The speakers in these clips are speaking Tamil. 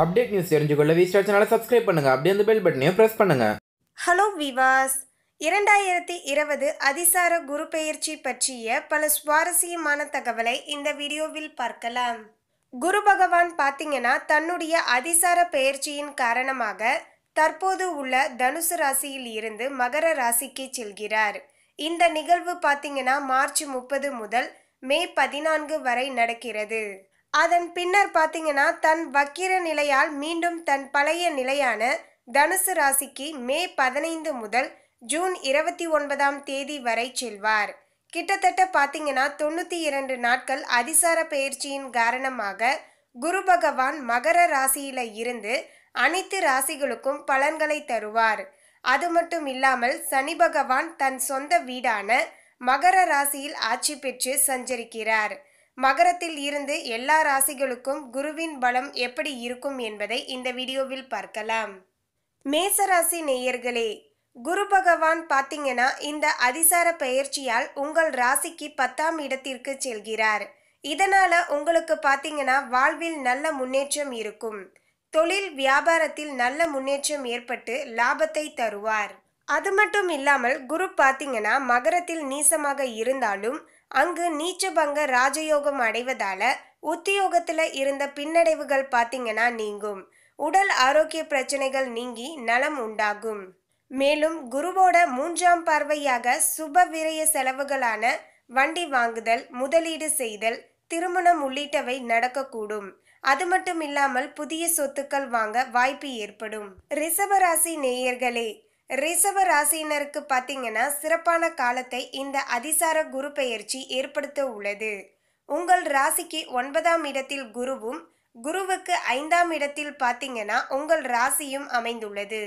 அப்டேட் நியூஸ் தெரிஞ்சுக்கொள்ள வி ஸ்டார் சேனலை சப்ஸ்கிரைப் பண்ணுங்க அப்படியே அந்த பெல் பட்டனையும் பிரஸ் பண்ணுங்க ஹலோ விவாஸ் இரண்டாயிரத்தி இருபது அதிசார குரு பெயர்ச்சி பற்றிய பல சுவாரஸ்யமான தகவலை இந்த வீடியோவில் பார்க்கலாம் குரு பகவான் பார்த்தீங்கன்னா தன்னுடைய அதிசார பெயர்ச்சியின் காரணமாக தற்போது உள்ள தனுசு ராசியில் இருந்து மகர ராசிக்கு செல்கிறார் இந்த நிகழ்வு பார்த்தீங்கன்னா மார்ச் முப்பது முதல் மே பதினான்கு வரை நடக்கிறது அதன் பின்னர் பார்த்தீங்கன்னா தன் வக்கிர நிலையால் மீண்டும் தன் பழைய நிலையான தனுசு ராசிக்கு மே பதினைந்து முதல் ஜூன் இருபத்தி ஒன்பதாம் தேதி வரை செல்வார் கிட்டத்தட்ட பார்த்தீங்கன்னா தொண்ணூற்றி இரண்டு நாட்கள் அதிசார பயிற்சியின் காரணமாக குரு பகவான் மகர ராசியில இருந்து அனைத்து ராசிகளுக்கும் பலன்களை தருவார் அது மட்டும் இல்லாமல் சனி பகவான் தன் சொந்த வீடான மகர ராசியில் ஆட்சி பெற்று சஞ்சரிக்கிறார் மகரத்தில் இருந்து எல்லா ராசிகளுக்கும் குருவின் பலம் எப்படி இருக்கும் என்பதை இந்த வீடியோவில் பார்க்கலாம் மேசராசி நேயர்களே குரு பகவான் பார்த்தீங்கன்னா இந்த அதிசார பெயர்ச்சியால் உங்கள் ராசிக்கு பத்தாம் இடத்திற்கு செல்கிறார் இதனால உங்களுக்கு பார்த்தீங்கன்னா வாழ்வில் நல்ல முன்னேற்றம் இருக்கும் தொழில் வியாபாரத்தில் நல்ல முன்னேற்றம் ஏற்பட்டு லாபத்தை தருவார் அது மட்டும் இல்லாமல் குரு பார்த்தீங்கன்னா மகரத்தில் நீசமாக இருந்தாலும் அங்கு நீச்சபங்க ராஜயோகம் அடைவதால உத்தியோகத்தில் இருந்த பின்னடைவுகள் பாத்தீங்கன்னா நீங்கும் உடல் ஆரோக்கிய பிரச்சனைகள் நீங்கி நலம் உண்டாகும் மேலும் குருவோட மூன்றாம் பார்வையாக சுப விரய செலவுகளான வண்டி வாங்குதல் முதலீடு செய்தல் திருமணம் உள்ளிட்டவை நடக்கக்கூடும் அது மட்டும் இல்லாமல் புதிய சொத்துக்கள் வாங்க வாய்ப்பு ஏற்படும் ரிஷபராசி நேயர்களே ரிசவ ராசியினருக்கு பார்த்தீங்கன்னா சிறப்பான காலத்தை இந்த அதிசார குரு பெயர்ச்சி ஏற்படுத்த உள்ளது உங்கள் ராசிக்கு ஒன்பதாம் இடத்தில் குருவும் குருவுக்கு ஐந்தாம் இடத்தில் பார்த்தீங்கன்னா உங்கள் ராசியும் அமைந்துள்ளது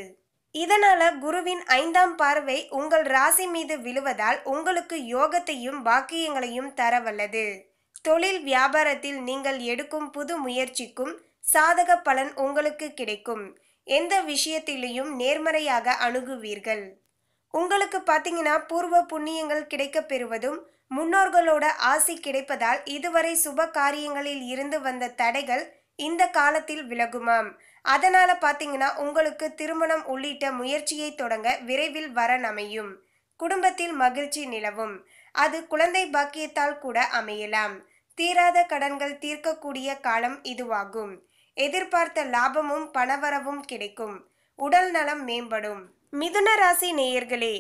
இதனால குருவின் ஐந்தாம் பார்வை உங்கள் ராசி மீது விழுவதால் உங்களுக்கு யோகத்தையும் பாக்கியங்களையும் தரவல்லது தொழில் வியாபாரத்தில் நீங்கள் எடுக்கும் புது முயற்சிக்கும் சாதக பலன் உங்களுக்கு கிடைக்கும் எந்த விஷயத்திலையும் நேர்மறையாக அணுகுவீர்கள் உங்களுக்கு பார்த்தீங்கன்னா பூர்வ புண்ணியங்கள் கிடைக்க பெறுவதும் முன்னோர்களோட ஆசி கிடைப்பதால் இதுவரை சுப காரியங்களில் இருந்து வந்த தடைகள் இந்த காலத்தில் விலகுமாம் அதனால பார்த்தீங்கன்னா உங்களுக்கு திருமணம் உள்ளிட்ட முயற்சியை தொடங்க விரைவில் வரன் அமையும் குடும்பத்தில் மகிழ்ச்சி நிலவும் அது குழந்தை பாக்கியத்தால் கூட அமையலாம் தீராத கடன்கள் தீர்க்கக்கூடிய காலம் இதுவாகும் எதிர்பார்த்த லாபமும் பணவரவும் கிடைக்கும் உடல் நலம் மேம்படும் மிதுன ராசி நேயர்களே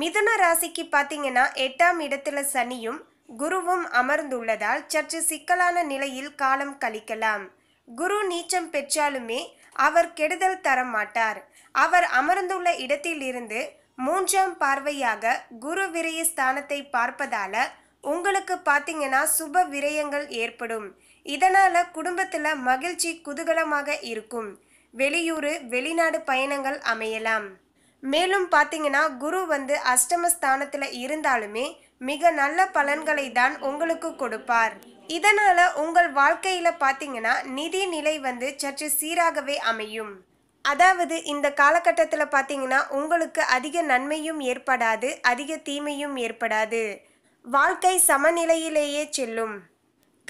மிதுன ராசிக்கு பார்த்தீங்கன்னா எட்டாம் இடத்துல சனியும் குருவும் அமர்ந்துள்ளதால் சற்று சிக்கலான நிலையில் காலம் கழிக்கலாம் குரு நீச்சம் பெற்றாலுமே அவர் கெடுதல் தர மாட்டார் அவர் அமர்ந்துள்ள இடத்திலிருந்து மூன்றாம் பார்வையாக குரு விரய ஸ்தானத்தை பார்ப்பதால உங்களுக்கு பார்த்தீங்கன்னா சுப விரயங்கள் ஏற்படும் இதனால் குடும்பத்தில் மகிழ்ச்சி குதூகலமாக இருக்கும் வெளியூர் வெளிநாடு பயணங்கள் அமையலாம் மேலும் பார்த்தீங்கன்னா குரு வந்து அஷ்டமஸ்தானத்தில் இருந்தாலுமே மிக நல்ல பலன்களை தான் உங்களுக்கு கொடுப்பார் இதனால் உங்கள் வாழ்க்கையில் பார்த்தீங்கன்னா நிதி நிலை வந்து சற்று சீராகவே அமையும் அதாவது இந்த காலகட்டத்தில் பார்த்தீங்கன்னா உங்களுக்கு அதிக நன்மையும் ஏற்படாது அதிக தீமையும் ஏற்படாது வாழ்க்கை சமநிலையிலேயே செல்லும்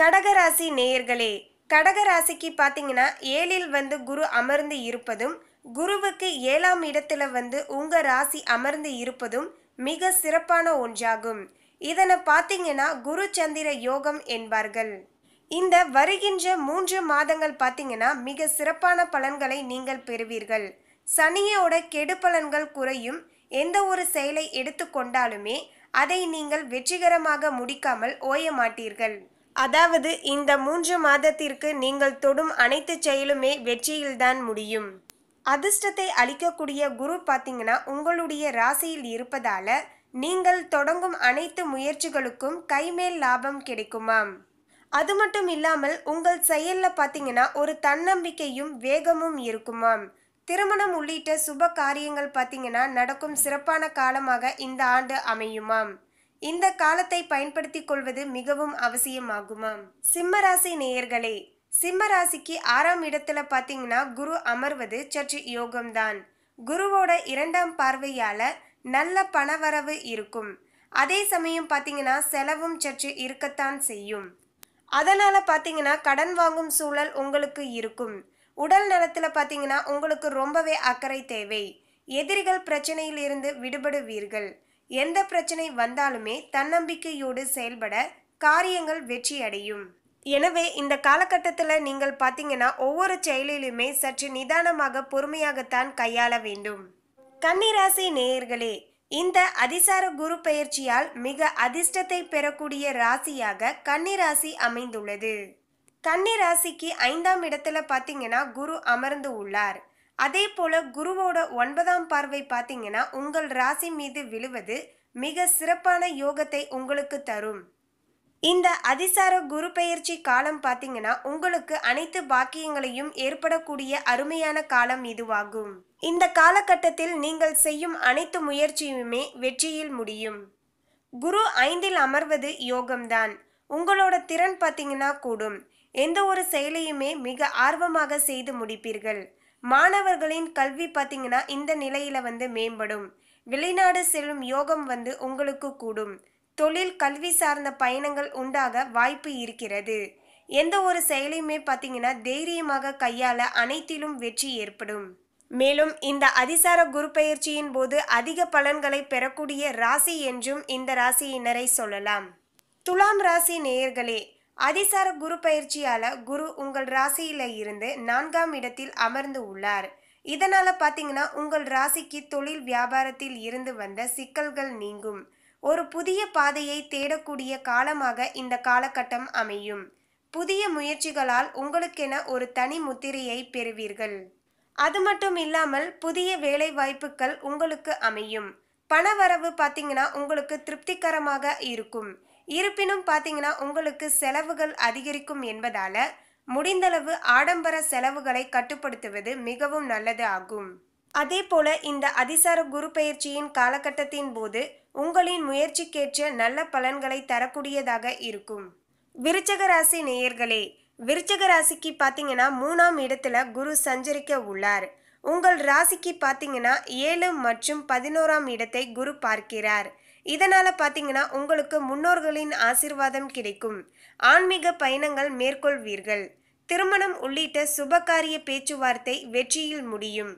கடகராசி நேயர்களே கடகராசிக்கு பார்த்தீங்கன்னா ஏழில் வந்து குரு அமர்ந்து இருப்பதும் குருவுக்கு ஏழாம் இடத்துல வந்து உங்கள் ராசி அமர்ந்து இருப்பதும் மிக சிறப்பான ஒன்றாகும் இதனை பார்த்தீங்கன்னா குரு சந்திர யோகம் என்பார்கள் இந்த வருகின்ற மூன்று மாதங்கள் பார்த்தீங்கன்னா மிக சிறப்பான பலன்களை நீங்கள் பெறுவீர்கள் சனியோட கெடு பலன்கள் குறையும் எந்த ஒரு செயலை எடுத்துக்கொண்டாலுமே அதை நீங்கள் வெற்றிகரமாக முடிக்காமல் ஓய மாட்டீர்கள் அதாவது இந்த மூன்று மாதத்திற்கு நீங்கள் தொடும் அனைத்து செயலுமே வெற்றியில்தான் முடியும் அதிர்ஷ்டத்தை அளிக்கக்கூடிய குரு பார்த்தீங்கன்னா உங்களுடைய ராசியில் இருப்பதால நீங்கள் தொடங்கும் அனைத்து முயற்சிகளுக்கும் கைமேல் லாபம் கிடைக்குமாம் அது மட்டும் இல்லாமல் உங்கள் செயலில் பார்த்தீங்கன்னா ஒரு தன்னம்பிக்கையும் வேகமும் இருக்குமாம் திருமணம் உள்ளிட்ட சுப காரியங்கள் பார்த்தீங்கன்னா நடக்கும் சிறப்பான காலமாக இந்த ஆண்டு அமையுமாம் இந்த காலத்தை பயன்படுத்திக் கொள்வது மிகவும் அவசியமாகுமாம் சிம்மராசி நேயர்களே சிம்மராசிக்கு ஆறாம் இடத்துல பார்த்தீங்கன்னா குரு அமர்வது சற்று யோகம்தான் குருவோட இரண்டாம் பார்வையால நல்ல பணவரவு இருக்கும் அதே சமயம் பாத்தீங்கன்னா செலவும் சற்று இருக்கத்தான் செய்யும் அதனால பாத்தீங்கன்னா கடன் வாங்கும் சூழல் உங்களுக்கு இருக்கும் உடல் நலத்தில் பார்த்தீங்கன்னா உங்களுக்கு ரொம்பவே அக்கறை தேவை எதிரிகள் பிரச்சனையிலிருந்து விடுபடுவீர்கள் எந்த பிரச்சனை வந்தாலுமே தன்னம்பிக்கையோடு செயல்பட காரியங்கள் வெற்றி அடையும் எனவே இந்த காலகட்டத்தில் நீங்கள் பார்த்தீங்கன்னா ஒவ்வொரு செயலிலுமே சற்று நிதானமாக பொறுமையாகத்தான் கையாள வேண்டும் கன்னிராசி நேயர்களே இந்த அதிசார குரு பெயர்ச்சியால் மிக அதிர்ஷ்டத்தை பெறக்கூடிய ராசியாக கன்னிராசி அமைந்துள்ளது கன்னிராசிக்கு ஐந்தாம் இடத்துல பார்த்தீங்கன்னா குரு அமர்ந்து உள்ளார் அதே போல் குருவோட ஒன்பதாம் பார்வை பார்த்தீங்கன்னா உங்கள் ராசி மீது விழுவது மிக சிறப்பான யோகத்தை உங்களுக்கு தரும் இந்த அதிசார குரு பெயர்ச்சி காலம் பார்த்தீங்கன்னா உங்களுக்கு அனைத்து பாக்கியங்களையும் ஏற்படக்கூடிய அருமையான காலம் இதுவாகும் இந்த காலகட்டத்தில் நீங்கள் செய்யும் அனைத்து முயற்சியுமே வெற்றியில் முடியும் குரு ஐந்தில் அமர்வது யோகம்தான் உங்களோட திறன் பார்த்தீங்கன்னா கூடும் எந்த ஒரு செயலையுமே மிக ஆர்வமாக செய்து முடிப்பீர்கள் மாணவர்களின் கல்வி பார்த்திங்கன்னா இந்த நிலையில் வந்து மேம்படும் வெளிநாடு செல்லும் யோகம் வந்து உங்களுக்கு கூடும் தொழில் கல்வி சார்ந்த பயணங்கள் உண்டாக வாய்ப்பு இருக்கிறது எந்த ஒரு செயலையுமே பார்த்தீங்கன்னா தைரியமாக கையாள அனைத்திலும் வெற்றி ஏற்படும் மேலும் இந்த அதிசார குரு பயிற்சியின் போது அதிக பலன்களை பெறக்கூடிய ராசி என்றும் இந்த ராசியினரை சொல்லலாம் துலாம் ராசி நேயர்களே அதிசார குரு பயிற்சியால குரு உங்கள் ராசியில இருந்து நான்காம் இடத்தில் அமர்ந்து உள்ளார் இதனால பாத்தீங்கன்னா உங்கள் ராசிக்கு தொழில் வியாபாரத்தில் இருந்து வந்த சிக்கல்கள் நீங்கும் ஒரு புதிய பாதையை தேடக்கூடிய காலமாக இந்த காலகட்டம் அமையும் புதிய முயற்சிகளால் உங்களுக்கென ஒரு தனி முத்திரையை பெறுவீர்கள் அது மட்டும் இல்லாமல் புதிய வேலை வாய்ப்புகள் உங்களுக்கு அமையும் பணவரவு பார்த்தீங்கன்னா உங்களுக்கு திருப்திகரமாக இருக்கும் இருப்பினும் பார்த்தீங்கன்னா உங்களுக்கு செலவுகள் அதிகரிக்கும் என்பதால் முடிந்தளவு ஆடம்பர செலவுகளை கட்டுப்படுத்துவது மிகவும் நல்லது ஆகும் அதே போல இந்த அதிசார குரு பயிற்சியின் காலகட்டத்தின் போது உங்களின் முயற்சிக்கேற்ற நல்ல பலன்களை தரக்கூடியதாக இருக்கும் விருச்சக ராசி நேயர்களே விருச்சக ராசிக்கு பார்த்தீங்கன்னா மூணாம் இடத்துல குரு சஞ்சரிக்க உள்ளார் உங்கள் ராசிக்கு பார்த்தீங்கன்னா ஏழு மற்றும் பதினோராம் இடத்தை குரு பார்க்கிறார் இதனால் பார்த்தீங்கன்னா உங்களுக்கு முன்னோர்களின் ஆசிர்வாதம் கிடைக்கும் ஆன்மீக பயணங்கள் மேற்கொள்வீர்கள் திருமணம் உள்ளிட்ட சுபகாரிய பேச்சுவார்த்தை வெற்றியில் முடியும்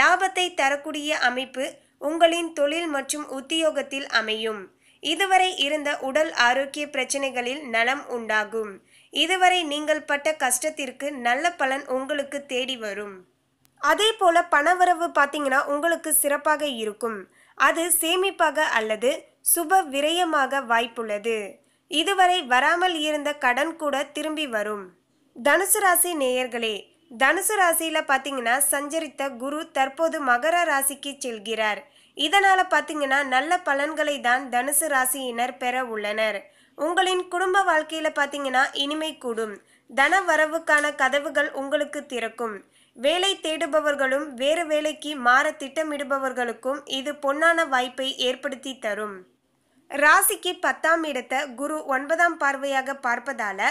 லாபத்தை தரக்கூடிய அமைப்பு உங்களின் தொழில் மற்றும் உத்தியோகத்தில் அமையும் இதுவரை இருந்த உடல் ஆரோக்கிய பிரச்சனைகளில் நலம் உண்டாகும் இதுவரை நீங்கள் பட்ட கஷ்டத்திற்கு நல்ல பலன் உங்களுக்கு தேடி வரும் அதே போல பணவரவு பார்த்தீங்கன்னா உங்களுக்கு சிறப்பாக இருக்கும் அது சேமிப்பாக அல்லது சுப விரயமாக வாய்ப்புள்ளது இதுவரை வராமல் இருந்த கடன் கூட திரும்பி வரும் தனுசு ராசி நேயர்களே தனுசு ராசியில பாத்தீங்கன்னா சஞ்சரித்த குரு தற்போது மகர ராசிக்கு செல்கிறார் இதனால பாத்தீங்கன்னா நல்ல பலன்களை தான் தனுசு ராசியினர் பெற உள்ளனர் உங்களின் குடும்ப வாழ்க்கையில பாத்தீங்கன்னா இனிமை கூடும் தன வரவுக்கான கதவுகள் உங்களுக்கு திறக்கும் வேலை தேடுபவர்களும் வேறு வேலைக்கு மாற திட்டமிடுபவர்களுக்கும் இது பொன்னான வாய்ப்பை ஏற்படுத்தி தரும் ராசிக்கு பத்தாம் இடத்தை குரு ஒன்பதாம் பார்வையாக பார்ப்பதால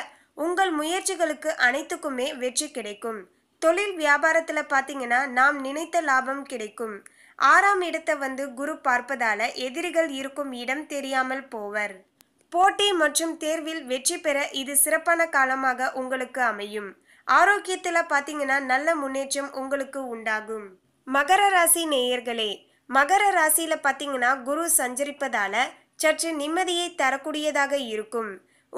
உங்கள் முயற்சிகளுக்கு அனைத்துக்குமே வெற்றி கிடைக்கும் தொழில் வியாபாரத்தில் பாத்தீங்கன்னா நாம் நினைத்த லாபம் கிடைக்கும் ஆறாம் இடத்தை வந்து குரு பார்ப்பதால எதிரிகள் இருக்கும் இடம் தெரியாமல் போவர் போட்டி மற்றும் தேர்வில் வெற்றி பெற இது சிறப்பான காலமாக உங்களுக்கு அமையும் ஆரோக்கியத்தில் பார்த்தீங்கன்னா நல்ல முன்னேற்றம் உங்களுக்கு உண்டாகும் மகர ராசி நேயர்களே மகர ராசியில் பாத்தீங்கன்னா குரு சஞ்சரிப்பதால சற்று நிம்மதியை தரக்கூடியதாக இருக்கும்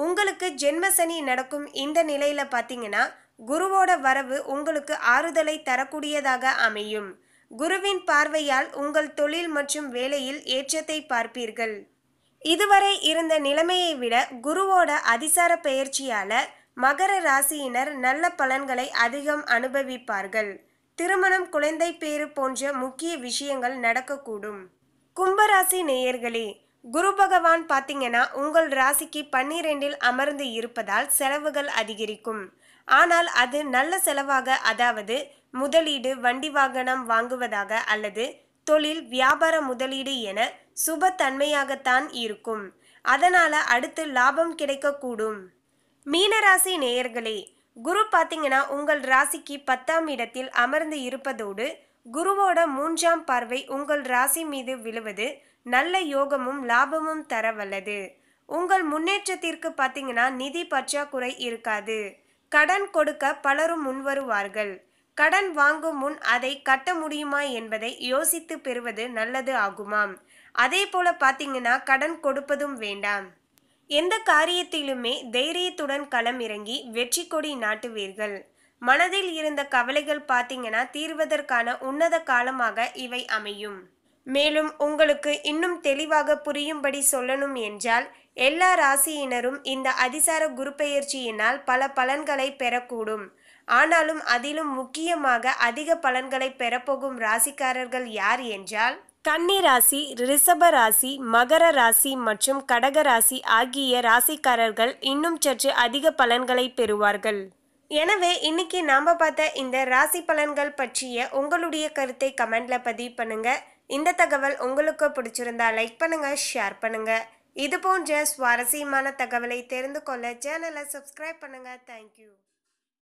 உங்களுக்கு ஜென்மசனி நடக்கும் இந்த நிலையில பார்த்தீங்கன்னா குருவோட வரவு உங்களுக்கு ஆறுதலை தரக்கூடியதாக அமையும் குருவின் பார்வையால் உங்கள் தொழில் மற்றும் வேலையில் ஏற்றத்தை பார்ப்பீர்கள் இதுவரை இருந்த நிலைமையை விட குருவோட அதிசார பயிற்சியால மகர ராசியினர் நல்ல பலன்களை அதிகம் அனுபவிப்பார்கள் திருமணம் குழந்தை பேறு போன்ற முக்கிய விஷயங்கள் நடக்கக்கூடும் கும்பராசி நேயர்களே குரு பகவான் பார்த்தீங்கன்னா உங்கள் ராசிக்கு பன்னிரெண்டில் அமர்ந்து இருப்பதால் செலவுகள் அதிகரிக்கும் ஆனால் அது நல்ல செலவாக அதாவது முதலீடு வண்டி வாகனம் வாங்குவதாக அல்லது தொழில் வியாபார முதலீடு என சுபத்தன்மையாகத்தான் இருக்கும் அதனால அடுத்து லாபம் கிடைக்கக்கூடும் மீனராசி நேயர்களே குரு பார்த்தீங்கன்னா உங்கள் ராசிக்கு பத்தாம் இடத்தில் அமர்ந்து இருப்பதோடு குருவோட மூன்றாம் பார்வை உங்கள் ராசி மீது விழுவது நல்ல யோகமும் லாபமும் தர வல்லது உங்கள் முன்னேற்றத்திற்கு பார்த்தீங்கன்னா நிதி பற்றாக்குறை இருக்காது கடன் கொடுக்க பலரும் முன்வருவார்கள் கடன் வாங்கும் முன் அதை கட்ட முடியுமா என்பதை யோசித்து பெறுவது நல்லது ஆகுமாம் அதே போல பார்த்தீங்கன்னா கடன் கொடுப்பதும் வேண்டாம் எந்த காரியத்திலுமே தைரியத்துடன் களம் இறங்கி வெற்றி கொடி நாட்டுவீர்கள் மனதில் இருந்த கவலைகள் பார்த்தீங்கன்னா தீர்வதற்கான உன்னத காலமாக இவை அமையும் மேலும் உங்களுக்கு இன்னும் தெளிவாக புரியும்படி சொல்லணும் என்றால் எல்லா ராசியினரும் இந்த அதிசார குருப்பெயர்ச்சியினால் பல பலன்களை பெறக்கூடும் ஆனாலும் அதிலும் முக்கியமாக அதிக பலன்களை பெறப்போகும் ராசிக்காரர்கள் யார் என்றால் கன்னி ராசி ரிஷப ராசி மகர ராசி மற்றும் கடக ராசி ஆகிய ராசிக்காரர்கள் இன்னும் சற்று அதிக பலன்களை பெறுவார்கள் எனவே இன்னைக்கு நாம் பார்த்த இந்த ராசி பலன்கள் பற்றிய உங்களுடைய கருத்தை கமெண்ட்ல பதிவு பண்ணுங்கள் இந்த தகவல் உங்களுக்கு பிடிச்சிருந்தா லைக் பண்ணுங்கள் ஷேர் பண்ணுங்கள் இது போன்ற சுவாரஸ்யமான தகவலை தெரிந்து கொள்ள சேனலை சப்ஸ்கிரைப் பண்ணுங்கள் தேங்க்யூ